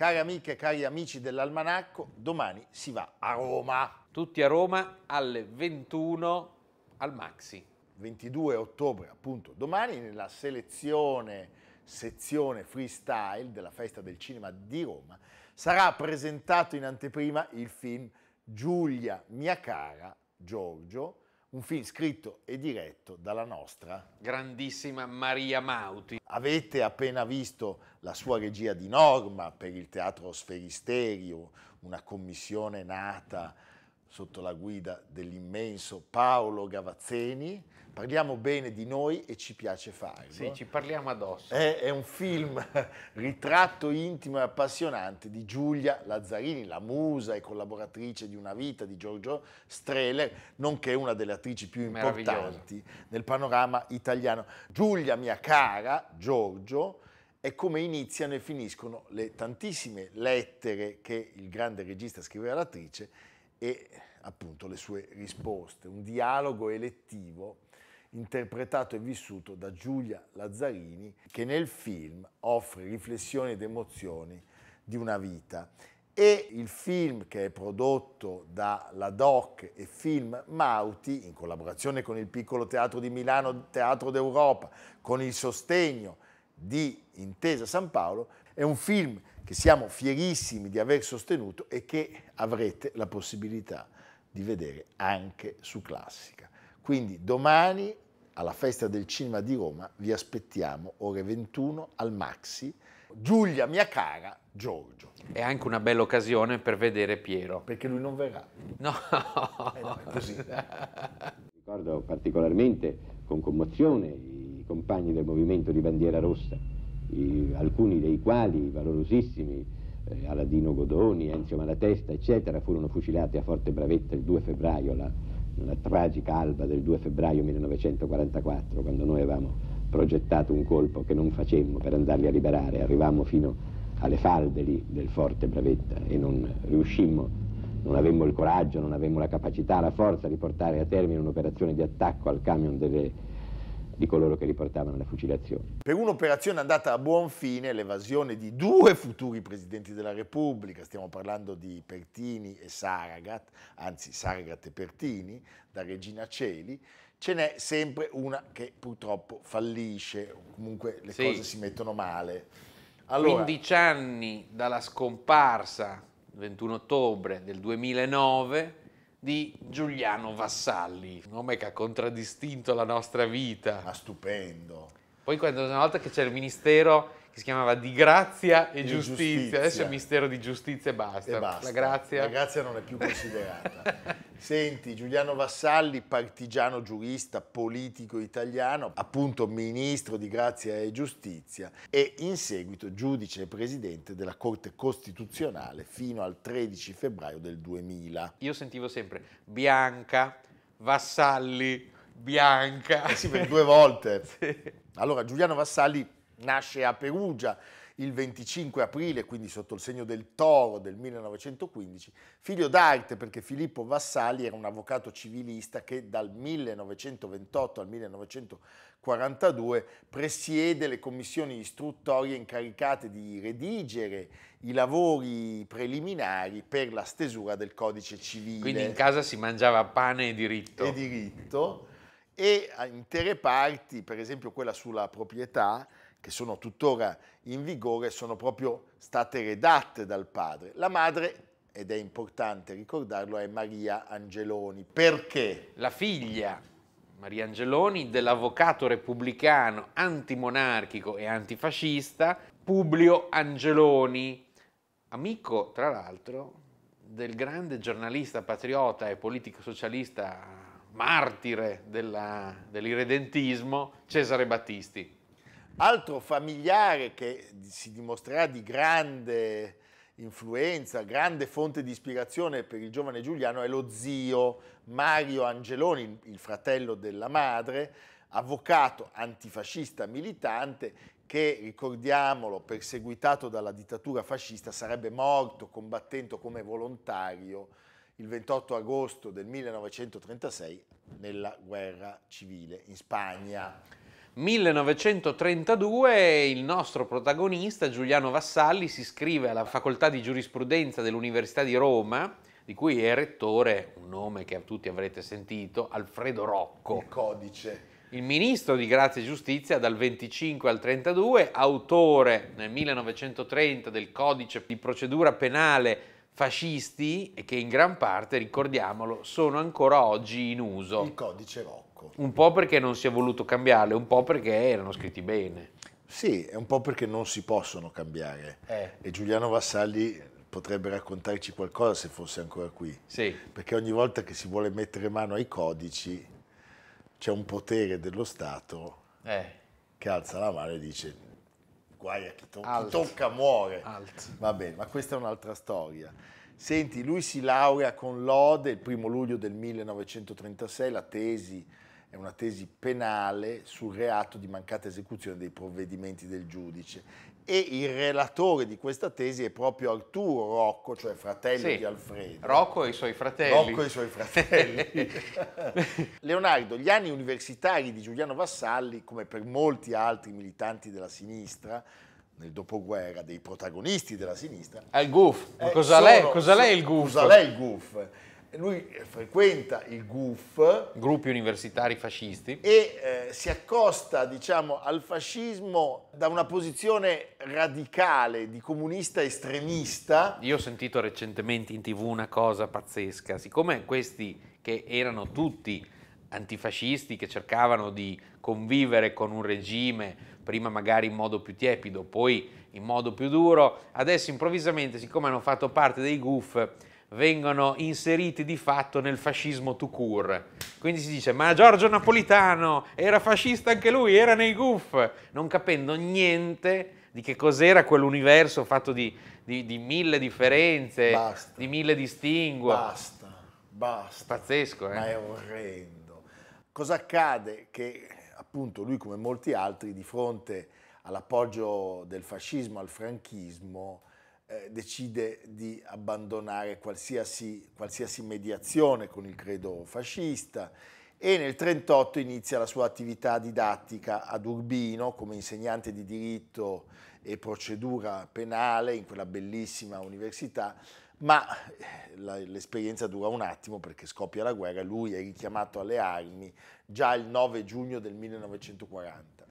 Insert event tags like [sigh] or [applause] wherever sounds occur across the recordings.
Cari amiche e cari amici dell'Almanacco, domani si va a Roma. Tutti a Roma alle 21 al Maxi. 22 ottobre, appunto, domani nella selezione sezione freestyle della Festa del Cinema di Roma sarà presentato in anteprima il film Giulia, mia cara, Giorgio, un film scritto e diretto dalla nostra grandissima Maria Mauti. Avete appena visto la sua regia di norma per il teatro Sferisterio, una commissione nata sotto la guida dell'immenso Paolo Gavazzeni. Parliamo bene di noi e ci piace farlo. Sì, ci parliamo addosso. È, è un film [laughs] ritratto intimo e appassionante di Giulia Lazzarini, la musa e collaboratrice di Una vita di Giorgio Strehler, nonché una delle attrici più importanti nel panorama italiano. Giulia, mia cara, Giorgio, è come iniziano e finiscono le tantissime lettere che il grande regista scriveva all'attrice e appunto le sue risposte, un dialogo elettivo interpretato e vissuto da Giulia Lazzarini che nel film offre riflessioni ed emozioni di una vita e il film che è prodotto dalla DOC e Film Mauti in collaborazione con il Piccolo Teatro di Milano Teatro d'Europa con il sostegno di Intesa San Paolo è un film che siamo fierissimi di aver sostenuto e che avrete la possibilità di vedere anche su Classica. Quindi domani alla Festa del Cinema di Roma vi aspettiamo ore 21 al Maxi. Giulia, mia cara, Giorgio. È anche una bella occasione per vedere Piero. Perché lui non verrà. No, eh no è così. [laughs] Ricordo particolarmente con commozione i compagni del movimento di Bandiera Rossa i, alcuni dei quali valorosissimi, eh, Aladino Godoni, Enzio Malatesta, eccetera, furono fucilati a Forte Bravetta il 2 febbraio, la, la tragica alba del 2 febbraio 1944, quando noi avevamo progettato un colpo che non facemmo per andarli a liberare, arrivammo fino alle falde lì del forte Bravetta e non riuscimmo, non avemmo il coraggio, non avemmo la capacità, la forza di portare a termine un'operazione di attacco al camion delle di coloro che riportavano la fucilazione. Per un'operazione andata a buon fine, l'evasione di due futuri presidenti della Repubblica, stiamo parlando di Pertini e Saragat, anzi Saragat e Pertini, da Regina Celi, ce n'è sempre una che purtroppo fallisce, comunque le sì. cose si mettono male. Allora, 15 anni dalla scomparsa, 21 ottobre del 2009, di Giuliano Vassalli, un nome che ha contraddistinto la nostra vita. Ma stupendo. Poi quando una volta che c'è il ministero che si chiamava di grazia e, di giustizia. giustizia. adesso è il ministero di giustizia e basta. E basta. La, grazia... la grazia non è più considerata. [laughs] Senti, Giuliano Vassalli, partigiano giurista, politico italiano, appunto ministro di Grazia e Giustizia e in seguito giudice e presidente della Corte Costituzionale fino al 13 febbraio del 2000. Io sentivo sempre Bianca, Vassalli, Bianca. Eh sì, per due volte. [laughs] Sì. Allora, Giuliano Vassalli nasce a Perugia il 25 aprile, quindi sotto il segno del toro del 1915, figlio d'arte perché Filippo Vassali era un avvocato civilista che dal 1928 al 1942 presiede le commissioni istruttorie incaricate di redigere i lavori preliminari per la stesura del codice civile. Quindi in casa si mangiava pane e diritto. E diritto e intere parti, per esempio quella sulla proprietà, che sono tuttora in vigore, sono proprio state redatte dal padre. La madre ed è importante ricordarlo, è Maria Angeloni. Perché? La figlia Maria Angeloni dell'avvocato repubblicano antimonarchico e antifascista Publio Angeloni, amico tra l'altro del grande giornalista patriota e politico socialista martire dell'irredentismo Cesare Battisti. Altro familiare che si dimostrerà di grande influenza, grande fonte di ispirazione per il giovane Giuliano è lo zio Mario Angeloni, il fratello della madre, avvocato antifascista militante che, ricordiamolo, perseguitato dalla dittatura fascista, sarebbe morto combattendo come volontario il 28 agosto del 1936 nella guerra civile in Spagna. 1932 il nostro protagonista Giuliano Vassalli si iscrive alla facoltà di giurisprudenza dell'Università di Roma di cui è rettore, un nome che tutti avrete sentito, Alfredo Rocco. Il codice. Il ministro di Grazia e Giustizia dal 25 al 32, autore nel 1930 del codice di procedura penale fascisti e che in gran parte, ricordiamolo, sono ancora oggi in uso. Il codice Rocco poco. Un po' perché non si è voluto cambiarle, un po' perché erano scritti bene. Sì, è un po' perché non si possono cambiare. Eh. E Giuliano Vassalli potrebbe raccontarci qualcosa se fosse ancora qui. Sì. Perché ogni volta che si vuole mettere mano ai codici c'è un potere dello Stato eh. che alza la mano e dice guai a chi, to- chi tocca muore. Alt. Va bene, ma questa è un'altra storia. Senti, lui si laurea con lode il primo luglio del 1936, la tesi è una tesi penale sul reato di mancata esecuzione dei provvedimenti del giudice e il relatore di questa tesi è proprio Arturo Rocco, cioè fratello sì, di Alfredo. Rocco e i suoi fratelli. Rocco e i suoi fratelli. [laughs] Leonardo, gli anni universitari di Giuliano Vassalli, come per molti altri militanti della sinistra, nel dopoguerra, dei protagonisti della sinistra... È il goof. Eh, cosa, sono, lei, cosa sono, lei il goof? Cosa lei il goof? lui eh, frequenta il GUF, gruppi universitari fascisti, e eh, si accosta diciamo, al fascismo da una posizione radicale di comunista estremista. Io ho sentito recentemente in tv una cosa pazzesca, siccome questi che erano tutti antifascisti che cercavano di convivere con un regime, prima magari in modo più tiepido, poi in modo più duro, adesso improvvisamente, siccome hanno fatto parte dei GUF, vengono inseriti di fatto nel fascismo to cure. Quindi si dice, ma Giorgio Napolitano era fascista anche lui, era nei GUF, non capendo niente di che cos'era quell'universo fatto di, di, di mille differenze, basta, di mille distinguo. Basta, basta. Pazzesco, eh? Ma è orrendo. Cosa accade? Che appunto lui, come molti altri, di fronte all'appoggio del fascismo, al franchismo, eh, decide di abbandonare qualsiasi, qualsiasi mediazione con il credo fascista e nel 1938 inizia la sua attività didattica ad Urbino come insegnante di diritto e procedura penale in quella bellissima università, ma eh, l'esperienza dura un attimo perché scoppia la guerra, lui è richiamato alle armi già il 9 giugno del 1940.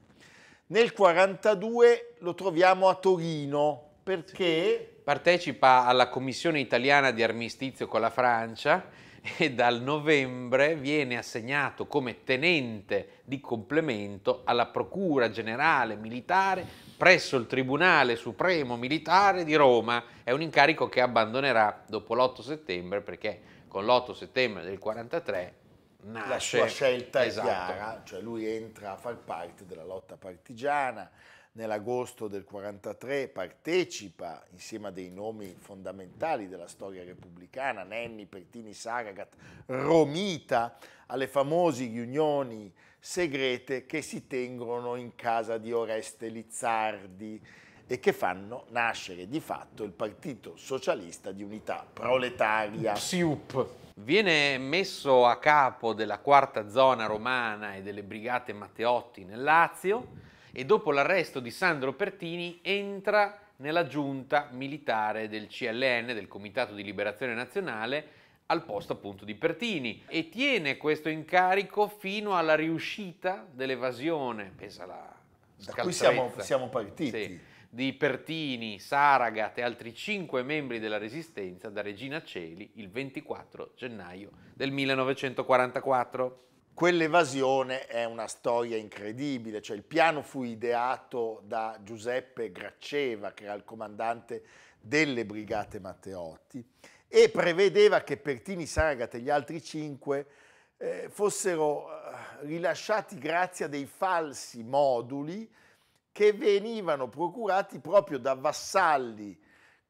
Nel 1942 lo troviamo a Torino, perché... Partecipa alla Commissione Italiana di Armistizio con la Francia e dal novembre viene assegnato come tenente di complemento alla Procura Generale Militare presso il Tribunale Supremo Militare di Roma. È un incarico che abbandonerà dopo l'8 settembre perché con l'8 settembre del 43 nasce. La sua scelta esatto. è chiara, cioè lui entra a far parte della lotta partigiana, nell'agosto del 43 partecipa insieme a dei nomi fondamentali della storia repubblicana, Nenni, Pertini, Saragat, Romita, alle famose riunioni segrete che si tengono in casa di Oreste Lizzardi e che fanno nascere di fatto il Partito Socialista di Unità Proletaria. Siup. Viene messo a capo della quarta zona romana e delle brigate Matteotti nel Lazio e dopo l'arresto di Sandro Pertini entra nella giunta militare del CLN, del Comitato di Liberazione Nazionale, al posto appunto di Pertini e tiene questo incarico fino alla riuscita dell'evasione, pensa la da qui siamo, siamo partiti. Sì di Pertini, Saragat e altri cinque membri della Resistenza da Regina Celi il 24 gennaio del 1944. Quell'evasione è una storia incredibile, cioè il piano fu ideato da Giuseppe Gracceva, che era il comandante delle brigate Matteotti, e prevedeva che Pertini, Saragat e gli altri cinque eh, fossero eh, rilasciati grazie a dei falsi moduli che venivano procurati proprio da vassalli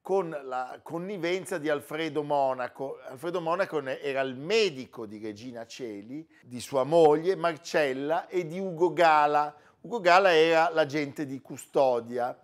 con la connivenza di Alfredo Monaco. Alfredo Monaco era il medico di Regina Celi, di sua moglie Marcella e di Ugo Gala. Ugo Gala era l'agente di custodia.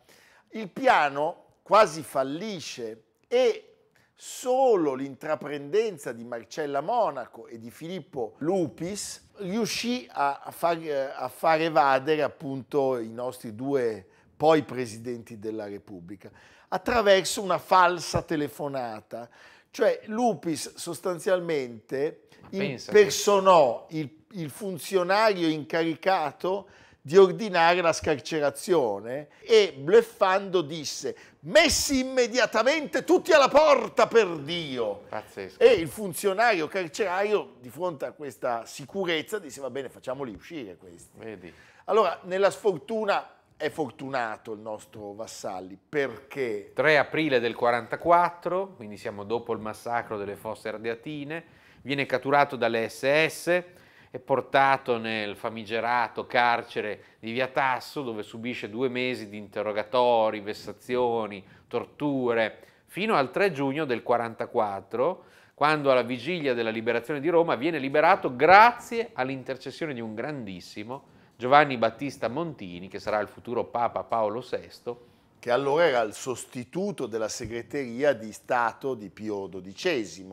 Il piano quasi fallisce e solo l'intraprendenza di Marcella Monaco e di Filippo Lupis riuscì a far, eh, a far evadere appunto i nostri due poi presidenti della Repubblica attraverso una falsa telefonata. Cioè Lupis sostanzialmente impersonò il, il funzionario incaricato di ordinare la scarcerazione e bleffando disse messi immediatamente tutti alla porta per Dio. Pazzesco. E il funzionario carcerario di fronte a questa sicurezza disse va bene facciamoli uscire questi. Vedi. Allora nella sfortuna è fortunato il nostro Vassalli perché 3 aprile del 44, quindi siamo dopo il massacro delle fosse ardeatine, viene catturato dalle SS è portato nel famigerato carcere di Via Tasso dove subisce due mesi di interrogatori, vessazioni, torture, fino al 3 giugno del 44, quando alla vigilia della liberazione di Roma viene liberato grazie all'intercessione di un grandissimo Giovanni Battista Montini, che sarà il futuro Papa Paolo VI, che allora era il sostituto della segreteria di Stato di Pio XII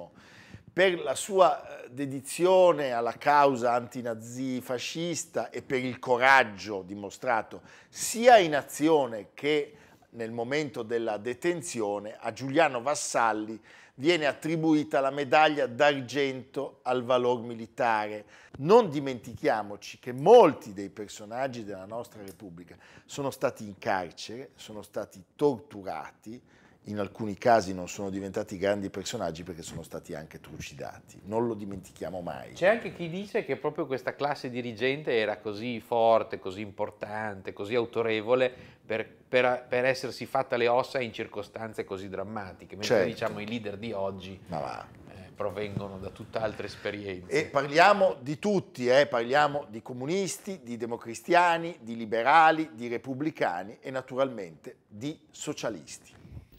per la sua eh, dedizione alla causa antinazifascista e per il coraggio dimostrato sia in azione che nel momento della detenzione a Giuliano Vassalli viene attribuita la medaglia d'argento al valor militare. Non dimentichiamoci che molti dei personaggi della nostra Repubblica sono stati in carcere, sono stati torturati, in alcuni casi non sono diventati grandi personaggi perché sono stati anche trucidati. Non lo dimentichiamo mai. C'è anche chi dice che proprio questa classe dirigente era così forte, così importante, così autorevole per, per, per essersi fatta le ossa in circostanze così drammatiche, mentre certo. diciamo i leader di oggi eh, provengono da tutt'altre esperienze. E parliamo di tutti, eh? parliamo di comunisti, di democristiani, di liberali, di repubblicani e naturalmente di socialisti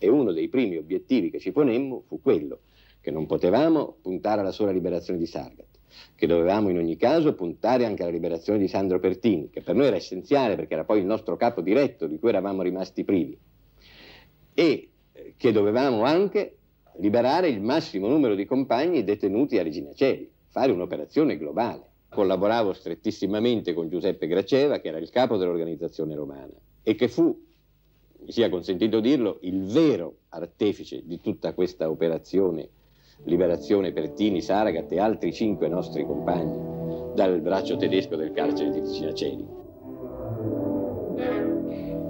e uno dei primi obiettivi che ci ponemmo fu quello, che non potevamo puntare alla sola liberazione di Sargat, che dovevamo in ogni caso puntare anche alla liberazione di Sandro Pertini, che per noi era essenziale perché era poi il nostro capo diretto di cui eravamo rimasti privi, e eh, che dovevamo anche liberare il massimo numero di compagni detenuti a Regina Celi, fare un'operazione globale. Collaboravo strettissimamente con Giuseppe Graceva, che era il capo dell'organizzazione romana, e che fu mi sia consentito dirlo, il vero artefice di tutta questa operazione Liberazione Pertini, Saragat e altri cinque nostri compagni dal braccio tedesco del carcere di Cinaceli.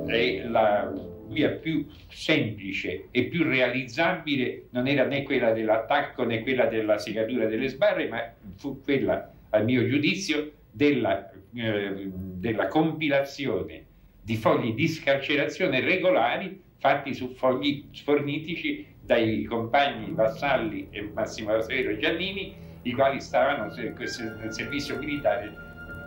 E la via più semplice e più realizzabile non era né quella dell'attacco né quella della segatura delle sbarre, ma fu quella, a mio giudizio, della, eh, della compilazione di fogli di scarcerazione regolari fatti su fogli fornitici dai compagni Vassalli e Massimo Rosero Giannini, i quali stavano nel servizio militare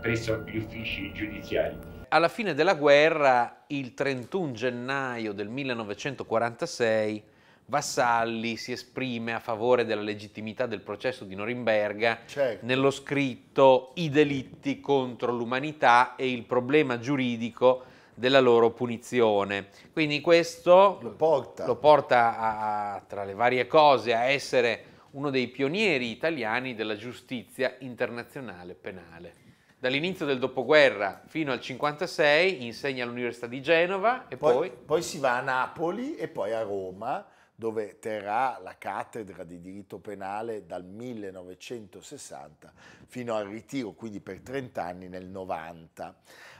presso gli uffici giudiziari. Alla fine della guerra, il 31 gennaio del 1946, Vassalli si esprime a favore della legittimità del processo di Norimberga certo. nello scritto I delitti contro l'umanità e il problema giuridico della loro punizione. Quindi questo lo porta, lo porta a, a, tra le varie cose a essere uno dei pionieri italiani della giustizia internazionale penale. Dall'inizio del dopoguerra fino al 1956 insegna all'Università di Genova e poi, poi... poi si va a Napoli e poi a Roma dove terrà la cattedra di diritto penale dal 1960 fino al ritiro, quindi per 30 anni nel 90.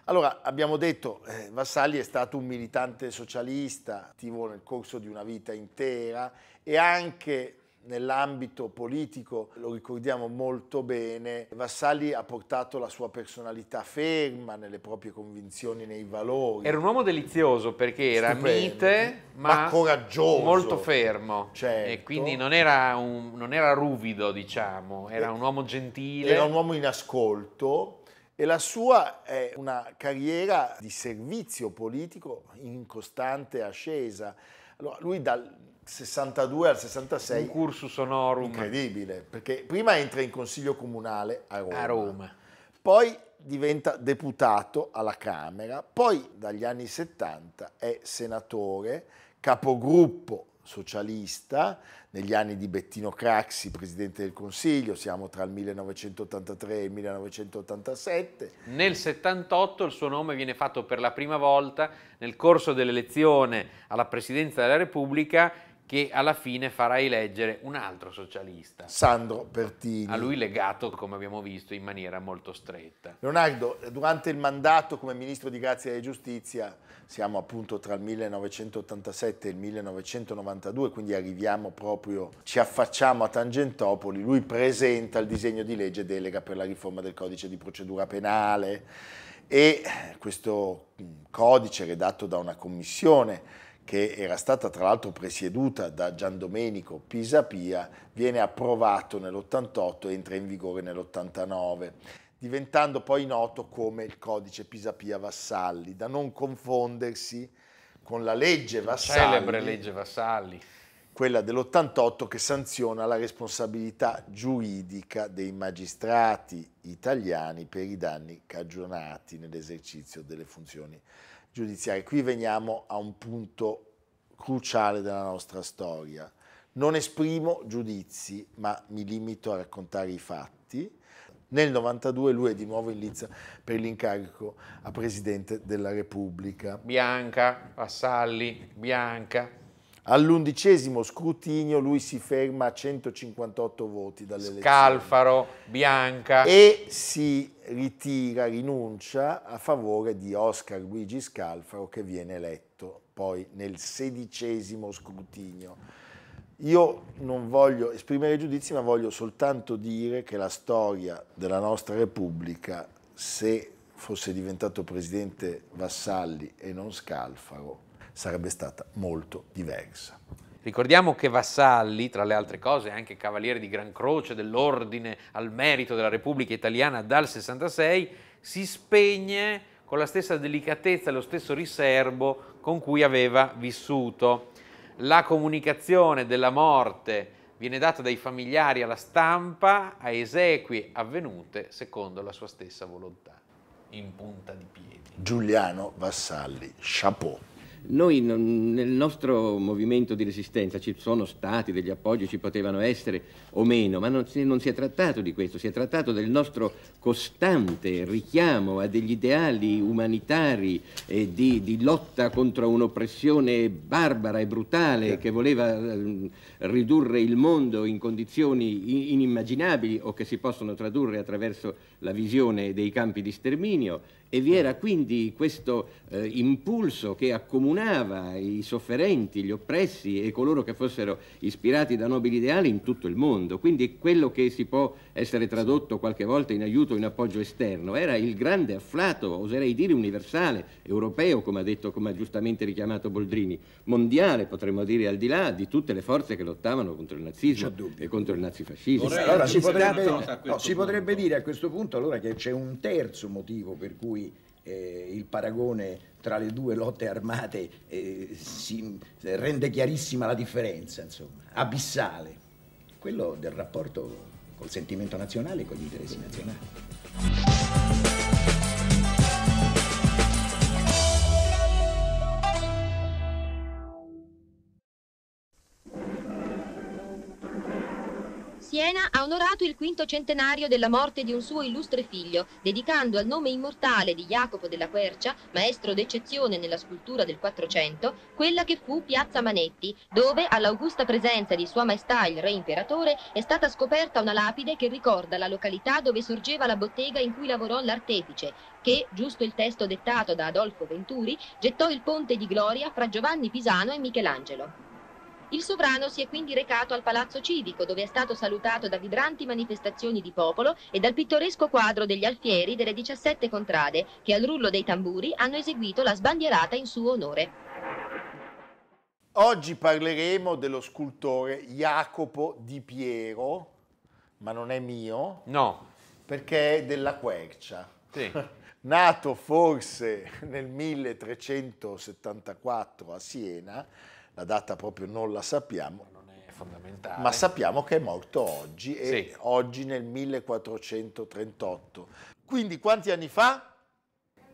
Allora, abbiamo detto, eh, Vassalli è stato un militante socialista, attivo nel corso di una vita intera e anche nell'ambito politico, lo ricordiamo molto bene, Vassalli ha portato la sua personalità ferma nelle proprie convinzioni, nei valori. Era un uomo delizioso perché era Stupendo, mite, ma, ma, coraggioso. Molto fermo. Certo. E quindi non era, un, non era ruvido, diciamo, era un uomo gentile. Era un uomo in ascolto e la sua è una carriera di servizio politico in costante ascesa. Allora, lui dal 62 al 66... Un cursus honorum. Incredibile, perché prima entra in consiglio comunale a Roma. A Roma. Poi diventa deputato alla Camera, poi dagli anni 70 è senatore, capogruppo socialista, negli anni di Bettino Craxi, presidente del Consiglio, siamo tra il 1983 e il 1987. Nel 78 il suo nome viene fatto per la prima volta nel corso dell'elezione alla presidenza della Repubblica che alla fine farà eleggere un altro socialista. Sandro Pertini. A lui legato, come abbiamo visto, in maniera molto stretta. Leonardo, durante il mandato come ministro di Grazia e Giustizia siamo appunto tra il 1987 e il 1992, quindi arriviamo proprio, ci affacciamo a Tangentopoli, lui presenta il disegno di legge delega per la riforma del codice di procedura penale e questo mm, codice redatto da una commissione che era stata tra l'altro presieduta da Giandomenico Pisapia, viene approvato nell'88 e entra in vigore nell'89 diventando poi noto come il codice Pisapia Vassalli, da non confondersi con la legge Vassalli. Celebre legge Vassalli. Quella dell'88 che sanziona la responsabilità giuridica dei magistrati italiani per i danni cagionati nell'esercizio delle funzioni giudiziarie. Qui veniamo a un punto cruciale della nostra storia. Non esprimo giudizi, ma mi limito a raccontare i fatti nel 92 lui è di nuovo in lizza per l'incarico a Presidente della Repubblica. Bianca, Vassalli, Bianca. All'undicesimo scrutinio lui si ferma a 158 voti dalle elezioni. Scalfaro, Bianca. E si ritira, rinuncia a favore di Oscar Luigi Scalfaro che viene eletto poi nel sedicesimo scrutinio io non voglio esprimere giudizi, ma voglio soltanto dire che la storia della nostra Repubblica, se fosse diventato presidente Vassalli e non Scalfaro, sarebbe stata molto diversa. Ricordiamo che Vassalli, tra le altre cose, è anche cavaliere di Gran Croce dell'Ordine al merito della Repubblica Italiana dal 66, si spegne con la stessa delicatezza e lo stesso riservo con cui aveva vissuto la comunicazione della morte viene data dai familiari alla stampa a esequie avvenute secondo la sua stessa volontà. In punta di piedi. Giuliano Vassalli, chapeau. Noi nel nostro movimento di resistenza ci sono stati degli appoggi, ci potevano essere o meno, ma non si, non si, è trattato di questo, si è trattato del nostro costante richiamo a degli ideali umanitari e di, di, lotta contro un'oppressione barbara e brutale certo. che voleva ehm, ridurre il mondo in condizioni inimmaginabili o che si possono tradurre attraverso la visione dei campi di sterminio e vi era quindi questo eh, impulso che accomunava i sofferenti, gli oppressi e coloro che fossero ispirati da nobili ideali in tutto il mondo. Quindi quello che si può essere tradotto qualche volta in aiuto, in appoggio esterno, era il grande afflato, oserei dire universale, europeo, come ha detto, come ha giustamente richiamato Boldrini, mondiale, potremmo dire, al di là di tutte le forze che lottavano contro il nazismo e contro il nazifascismo. Allora si potrebbe, no, si potrebbe dire a questo punto allora che c'è un terzo motivo per cui eh, il paragone tra le due lotte armate eh, si rende chiarissima la differenza, insomma, abissale. Quello del rapporto col sentimento nazionale e con gli interessi nazionali. Siena ha onorato il quinto centenario della morte di un suo illustre figlio, dedicando al nome immortale di Jacopo della Quercia, maestro d'eccezione nella scultura del Quattrocento, quella che fu Piazza Manetti, dove, all'augusta presenza di Sua Maestà il Re Imperatore, è stata scoperta una lapide che ricorda la località dove sorgeva la bottega in cui lavorò l'artefice, che, giusto il testo dettato da Adolfo Venturi, gettò il ponte di gloria fra Giovanni Pisano e Michelangelo. Il sovrano si è quindi recato al Palazzo Civico, dove è stato salutato da vibranti manifestazioni di popolo e dal pittoresco quadro degli alfieri delle 17 contrade, che al rullo dei tamburi hanno eseguito la sbandierata in suo onore. Oggi parleremo dello scultore Jacopo Di Piero, ma non è mio. No. Perché è della Quercia. Sì. [laughs] Nato forse nel 1374 a Siena, la data proprio non la sappiamo, ma sappiamo che è morto oggi e sì. oggi nel 1438. Quindi quanti anni fa?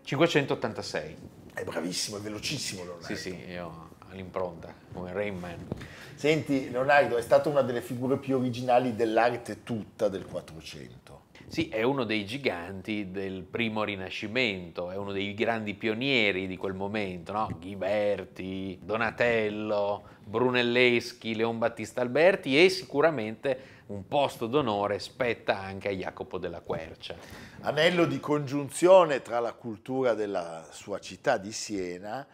586. È bravissimo, è velocissimo Leonardo. Sì, sì, io ho l'impronta, come Rayman. Senti, Leonardo è stata una delle figure più originali dell'arte tutta del 400. Sì, è uno dei giganti del primo Rinascimento, è uno dei grandi pionieri di quel momento, no? Ghiberti, Donatello, Brunelleschi, Leon Battista Alberti e sicuramente un posto d'onore spetta anche a Jacopo della Quercia. Anello di congiunzione tra la cultura della sua città di Siena,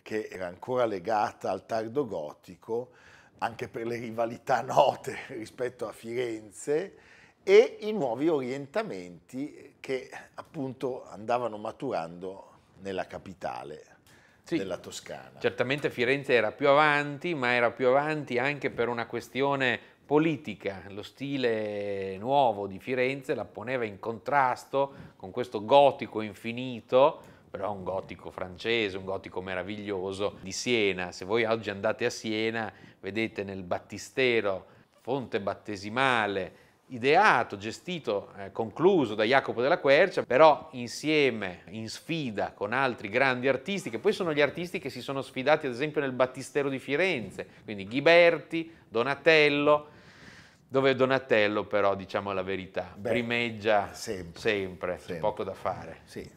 che era ancora legata al tardo gotico, anche per le rivalità note [laughs] rispetto a Firenze, e i nuovi orientamenti che appunto andavano maturando nella capitale sì, della Toscana. Certamente Firenze era più avanti, ma era più avanti anche per una questione politica. Lo stile nuovo di Firenze la poneva in contrasto con questo gotico infinito, però un gotico francese, un gotico meraviglioso di Siena. Se voi oggi andate a Siena, vedete nel battistero fonte battesimale ideato, gestito, eh, concluso da Jacopo della Quercia, però insieme, in sfida con altri grandi artisti, che poi sono gli artisti che si sono sfidati ad esempio nel Battistero di Firenze, quindi Ghiberti, Donatello, dove Donatello però, diciamo la verità, Beh, primeggia sempre, sempre, sempre. poco da fare. Sì,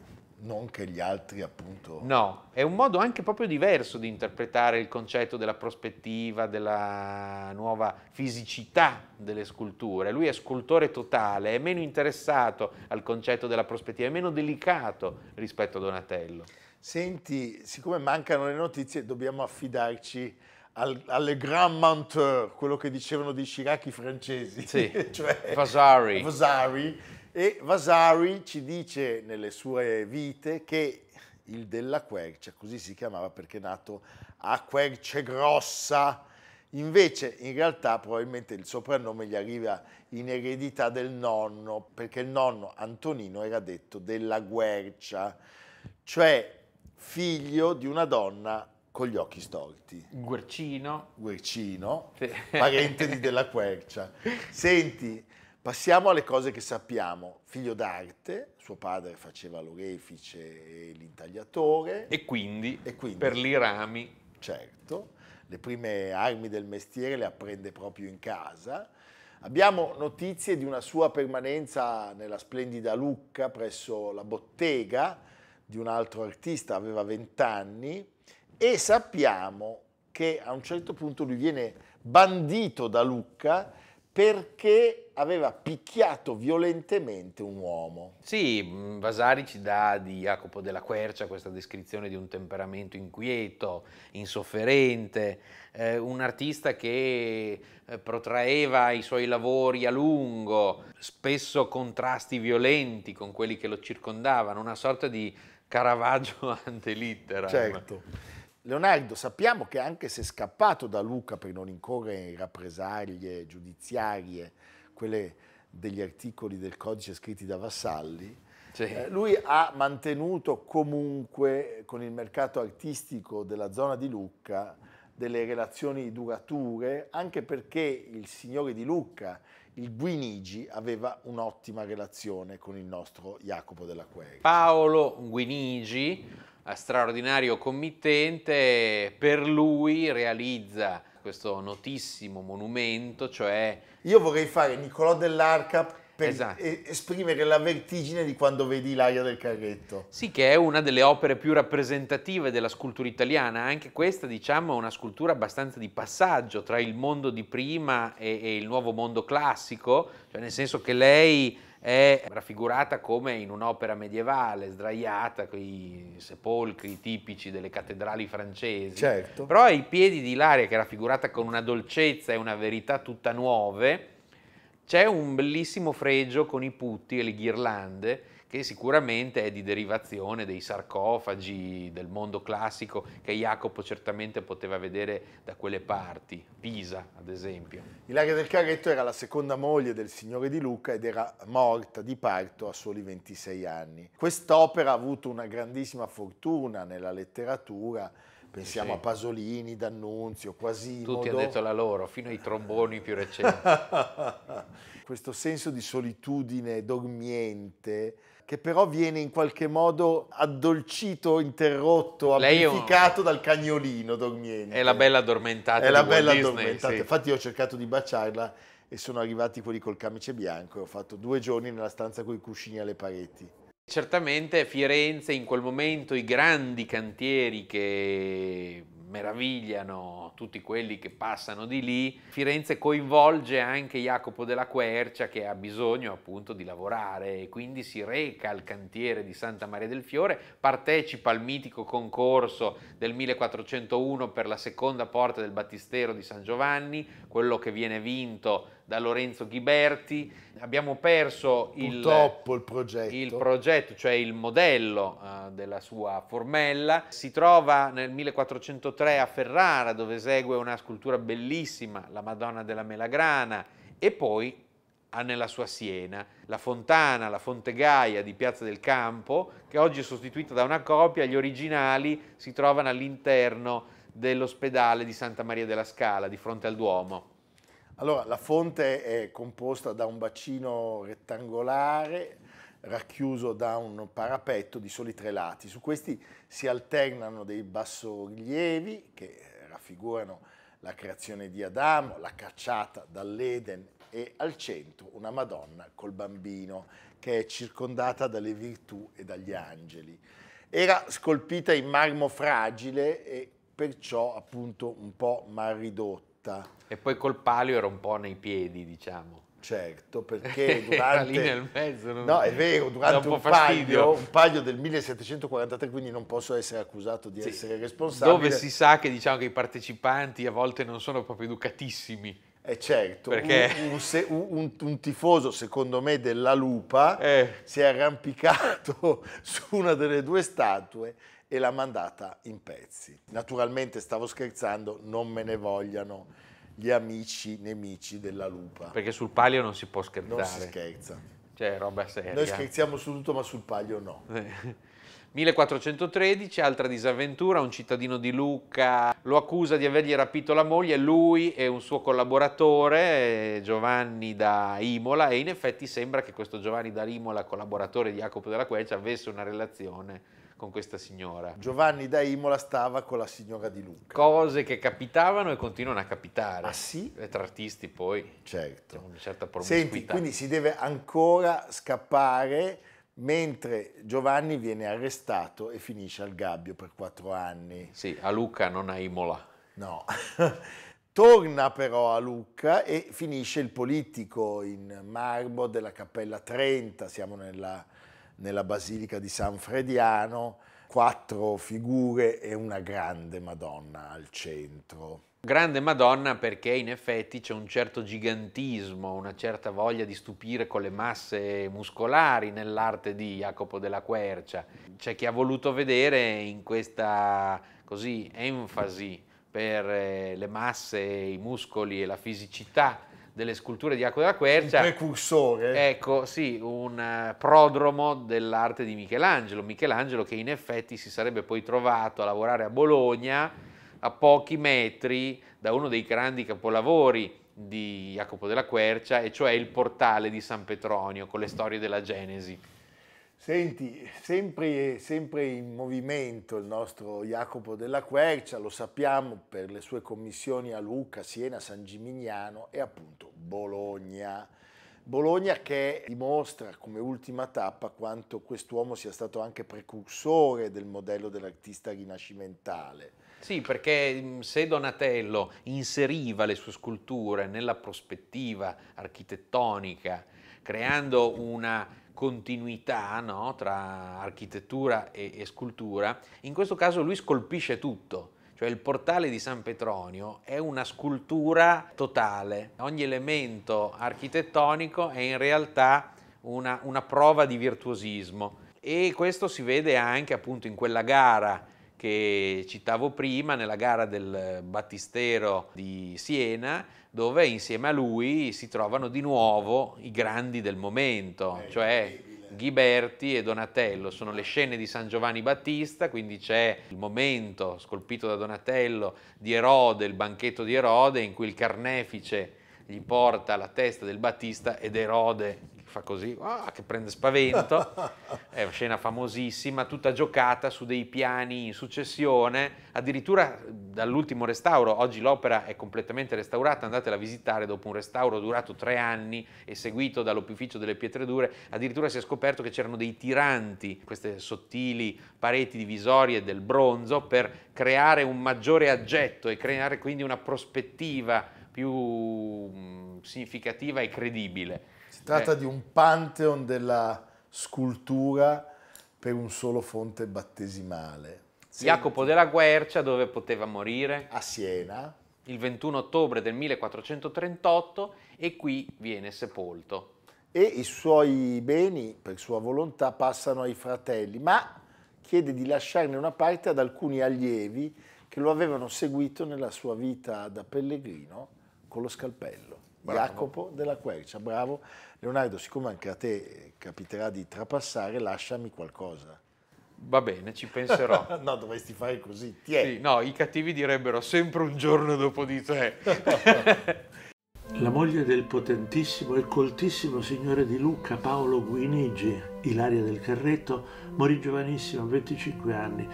non che gli altri appunto... No, è un modo anche proprio diverso di interpretare il concetto della prospettiva, della nuova fisicità delle sculture. Lui è scultore totale, è meno interessato al concetto della prospettiva, è meno delicato rispetto a Donatello. Senti, siccome mancano le notizie dobbiamo affidarci al, alle grand menteur, quello che dicevano di Chirac i francesi, sì. [laughs] cioè Vasari. Vasari e Vasari ci dice nelle sue vite che il della Quercia, così si chiamava perché è nato a Querce Grossa, Invece, in realtà, probabilmente il soprannome gli arriva in eredità del nonno, perché il nonno Antonino era detto della Quercia, cioè figlio di una donna con gli occhi storti. Guercino. Guercino, sì. parente di della Quercia. [laughs] Senti, Passiamo alle cose che sappiamo. Figlio d'arte, suo padre faceva l'orefice e l'intagliatore. E quindi, e quindi per lì rami. Certo, le prime armi del mestiere le apprende proprio in casa. Abbiamo notizie di una sua permanenza nella splendida Lucca presso la bottega di un altro artista, aveva 20 anni, e sappiamo che a un certo punto lui viene bandito da Lucca perché aveva picchiato violentemente un uomo. Sì, mm, Vasari ci dà di Jacopo della Quercia questa descrizione di un temperamento inquieto, insofferente, eh, un artista che eh, protraeva i suoi lavori a lungo, spesso contrasti violenti con quelli che lo circondavano, una sorta di Caravaggio [laughs] ante litteram. Certo. Leonardo, sappiamo che anche se scappato da Luca per non incorrere in rappresaglie giudiziarie, quelle degli articoli del codice scritti da Vassalli, sì. eh, lui ha mantenuto comunque con il mercato artistico della zona di Lucca delle relazioni durature, anche perché il signore di Lucca il Guinigi aveva un'ottima relazione con il nostro Jacopo della Quercia. Paolo Guinigi, eh, straordinario committente, per lui realizza questo notissimo monumento, cioè... Io vorrei fare Niccolò dell'Arca per esatto. esprimere la vertigine di quando vedi l'aria del carretto. Sì, che è una delle opere più rappresentative della scultura italiana, anche questa diciamo è una scultura abbastanza di passaggio tra il mondo di prima e, e il nuovo mondo classico, cioè nel senso che lei è raffigurata come in un'opera medievale, sdraiata, con i sepolcri tipici delle cattedrali francesi. Certo. Però ai piedi di Ilaria, che è raffigurata con una dolcezza e una verità tutta nuove, c'è un bellissimo fregio con i putti e le ghirlande che sicuramente è di derivazione dei sarcofagi del mondo classico che Jacopo certamente poteva vedere da quelle parti, Pisa ad esempio. Ilaria del Carretto era la seconda moglie del signore di Luca ed era morta di parto a soli 26 anni. Quest'opera ha avuto una grandissima fortuna nella letteratura pensiamo sì. a Pasolini, D'Annunzio, Quasimodo. Tutti hanno detto la loro, fino ai tromboni più recenti. [laughs] Questo senso di solitudine dogmiente che però viene in qualche modo addolcito, interrotto, amplificato un... dal cagnolino dogmiente. È la bella addormentata È la bella Disney, addormentata. Sì. Infatti io ho cercato di baciarla e sono arrivati quelli col camice bianco e ho fatto due giorni nella stanza con i cuscini alle pareti. Certamente Firenze in quel momento i grandi cantieri che meravigliano tutti quelli che passano di lì. Firenze coinvolge anche Jacopo della Quercia che ha bisogno appunto di lavorare e quindi si reca al cantiere di Santa Maria del Fiore, partecipa al mitico concorso del 1401 per la seconda porta del battistero di San Giovanni, quello che viene vinto da Lorenzo Ghiberti. Abbiamo perso il, il, progetto. il progetto. cioè il modello uh, della sua formella. Si trova nel 1403 a Ferrara dove esegue una scultura bellissima, la Madonna della Melagrana, e poi ha nella sua Siena la fontana, la Fonte Gaia di Piazza del Campo, che oggi è sostituita da una copia, gli originali si trovano all'interno dell'ospedale di Santa Maria della Scala, di fronte al Duomo. Allora, la fonte è composta da un bacino rettangolare racchiuso da un parapetto di soli tre lati. Su questi si alternano dei bassorilievi che raffigurano la creazione di Adamo, la cacciata dall'Eden e al centro una Madonna col bambino che è circondata dalle virtù e dagli angeli. Era scolpita in marmo fragile e perciò appunto un po' mal ridotto stretta. E poi col palio era un po' nei piedi, diciamo. Certo, perché [laughs] durante... lì nel mezzo. Non... No, è vero, durante un, un, palio, un, palio, del 1743, quindi non posso essere accusato di sì. essere responsabile. Dove si sa che, diciamo, che i partecipanti a volte non sono proprio educatissimi eh certo, Perché... un, un, un, un, tifoso secondo me della Lupa eh. si è arrampicato [laughs] su una delle due statue e l'ha mandata in pezzi. Naturalmente stavo scherzando, non me ne vogliano gli amici nemici della Lupa. Perché sul palio non si può scherzare. Non si scherza. Cioè, roba seria. Noi scherziamo su tutto, ma sul palio no. Eh. 1413, altra disavventura, un cittadino di Lucca lo accusa di avergli rapito la moglie, lui e un suo collaboratore, Giovanni da Imola, e in effetti sembra che questo Giovanni da Imola, collaboratore di Jacopo della Quercia, avesse una relazione con questa signora. Giovanni da Imola stava con la signora di Lucca. Cose che capitavano e continuano a capitare. Ah sì? E eh, tra artisti poi. Certo. C'è una certa promiscuità. Senti, quindi si deve ancora scappare mentre Giovanni viene arrestato e finisce al gabbio per quattro anni. Sì, a Lucca, non a Imola. No. [laughs] Torna però a Lucca e finisce il politico in marmo della Cappella 30, siamo nella, nella Basilica di San Frediano, quattro figure e una grande Madonna al centro. Grande Madonna perché in effetti c'è un certo gigantismo, una certa voglia di stupire con le masse muscolari nell'arte di Jacopo della Quercia. C'è chi ha voluto vedere in questa così enfasi per eh, le masse, i muscoli e la fisicità delle sculture di Acqua della Quercia. Un precursore. Ecco, sì, un eh, prodromo dell'arte di Michelangelo. Michelangelo che in effetti si sarebbe poi trovato a lavorare a Bologna a pochi metri da uno dei grandi capolavori di Jacopo della Quercia, e cioè il portale di San Petronio con le storie della Genesi. Senti, sempre, sempre, in movimento il nostro Jacopo della Quercia, lo sappiamo per le sue commissioni a Lucca, Siena, San Gimignano e appunto Bologna. Bologna che dimostra come ultima tappa quanto quest'uomo sia stato anche precursore del modello dell'artista rinascimentale. Sì, perché mm, se Donatello inseriva le sue sculture nella prospettiva architettonica, creando una continuità no, tra architettura e, e scultura, in questo caso lui scolpisce tutto cioè il portale di San Petronio è una scultura totale, ogni elemento architettonico è in realtà una, una prova di virtuosismo e questo si vede anche appunto in quella gara che citavo prima nella gara del Battistero di Siena, dove insieme a lui si trovano di nuovo i grandi del momento, eh, cioè Ghiberti e Donatello. Sono le scene di San Giovanni Battista, quindi c'è il momento scolpito da Donatello di Erode, il banchetto di Erode, in cui il carnefice gli porta la testa del Battista ed Erode fa così, ah, che prende spavento, [laughs] è una scena famosissima, tutta giocata su dei piani in successione, addirittura dall'ultimo restauro, oggi l'opera è completamente restaurata, andatela a visitare dopo un restauro durato tre anni e seguito dall'opificio delle pietre dure, addirittura si è scoperto che c'erano dei tiranti, queste sottili pareti divisorie del bronzo per creare un maggiore aggetto e creare quindi una prospettiva più significativa e credibile. Si eh. tratta eh. di un pantheon della scultura per un solo fonte battesimale. Sì. Jacopo della Guercia dove poteva morire? A Siena. Il 21 ottobre del 1438 e qui viene sepolto. E i suoi beni, per sua volontà, passano ai fratelli, ma chiede di lasciarne una parte ad alcuni allievi che lo avevano seguito nella sua vita da pellegrino con lo scalpello. Bravo. Jacopo della Quercia, bravo. Leonardo, siccome anche a te eh, capiterà di trapassare, lasciami qualcosa. Va bene, ci penserò. [laughs] no, dovresti fare così. Tieni. Sì, no, i cattivi direbbero sempre un giorno dopo di te. [laughs] La moglie del potentissimo e coltissimo signore di Lucca, Paolo Guinigi, Ilaria del Carretto, morì giovanissima, a 25 anni,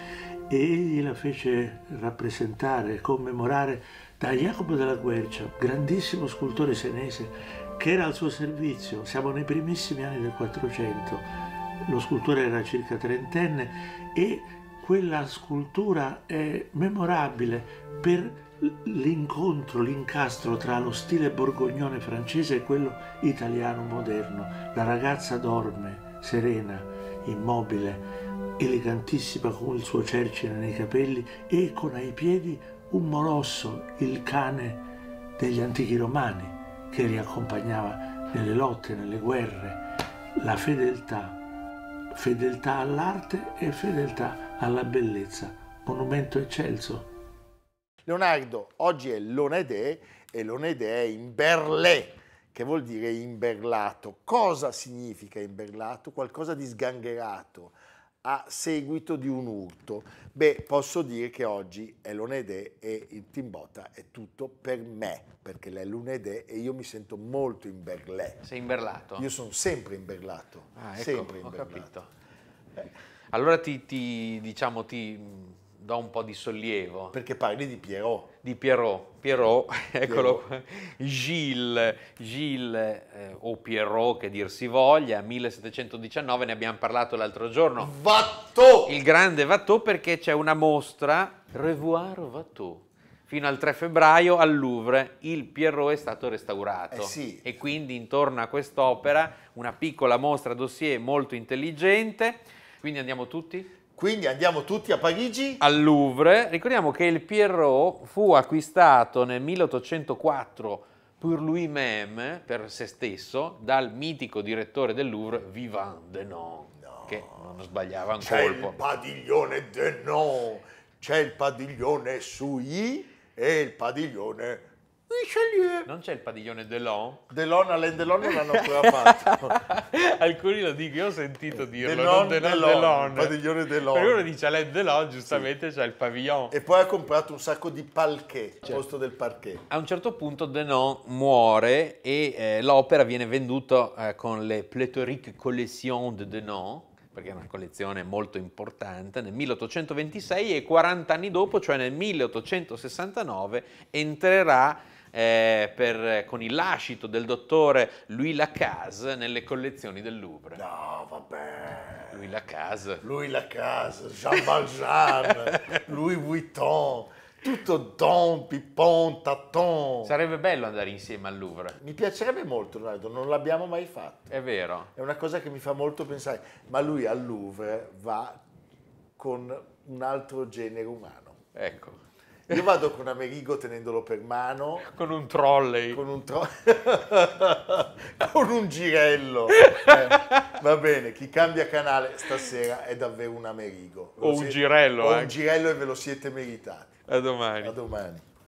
e egli la fece rappresentare, commemorare da Jacopo della Quercia, grandissimo scultore senese che era al suo servizio, siamo nei primissimi anni del 400, lo scultore era circa trentenne e quella scultura è memorabile per l'incontro, l'incastro tra lo stile borgognone francese e quello italiano moderno. La ragazza dorme, serena, immobile, elegantissima con il suo cercine nei capelli e con ai piedi un molosso, il cane degli antichi romani che li accompagnava nelle lotte, nelle guerre, la fedeltà, fedeltà all'arte e fedeltà alla bellezza, monumento eccelso. Leonardo, oggi è Lonedè e Lonedè è in Berlè, che vuol dire imberlato. Cosa significa imberlato? Qualcosa di sgangherato, a seguito di un urto. Beh, posso dire che oggi è lunedì e il Timbotta è tutto per me, perché è lunedì e io mi sento molto imberlè. Sei imberlato? Io sono sempre imberlato, ah, ecco, sempre imberlato. ho capito. Allora ti, ti, diciamo, ti mm, do un po' di sollievo. Perché parli di Pierrot di Pierrot, [laughs] Pierrot, eccolo qua, Gilles, Gilles eh, o Pierrot che dir si voglia, 1719 ne abbiamo parlato l'altro giorno. Vatto! Il grande Vatto perché c'è una mostra, Revoir Vatto, Fino al 3 febbraio al Louvre il Pierrot è stato restaurato eh sì. e quindi intorno a quest'opera una piccola mostra dossier molto intelligente. Quindi andiamo tutti? Quindi andiamo tutti a Parigi? Al Louvre. Ricordiamo che il Pierrot fu acquistato nel 1804 per lui-même, per se stesso, dal mitico direttore del Louvre Vivant Denon, no. che non sbagliava un C'è colpo. C'è il padiglione Denon, c'è il padiglione Sui e il padiglione Richelieu. Non c'è il padiglione Delon? Delon, Alain Delon non l'hanno ancora [laughs] fatto. Alcuni lo dicono, io ho sentito dirlo, Delon, non Delon, Delon. Delon. Padiglione Delon. Perché uno dice Alain Delon, giustamente sì. c'è il pavillon. E poi ha comprato un sacco di palquet, cioè, posto del parquet. A un certo punto Delon muore e eh, l'opera viene venduta eh, con le pléthorique collection de Delon perché è una collezione molto importante, nel 1826 e 40 anni dopo, cioè nel 1869, entrerà eh, per, con il lascito del dottore Louis Lacasse nelle collezioni del Louvre. No, vabbè. Louis Lacasse. Louis Lacaze, Jean Valjean, [laughs] Louis Vuitton. Tutto don, pipon, taton. Sarebbe bello andare insieme al Louvre. Mi piacerebbe molto, Leonardo, non l'abbiamo mai fatto. È vero. È una cosa che mi fa molto pensare. Ma lui al Louvre va con un altro genere umano. Ecco. Io vado con Amerigo tenendolo per mano. Con un trolley. Con un, tro... [laughs] con un girello. [laughs] Eh, va bene, chi cambia canale stasera è davvero un Amerigo. Ve o un girello. O eh. un girello e ve lo siete meritati. A domani. A domani.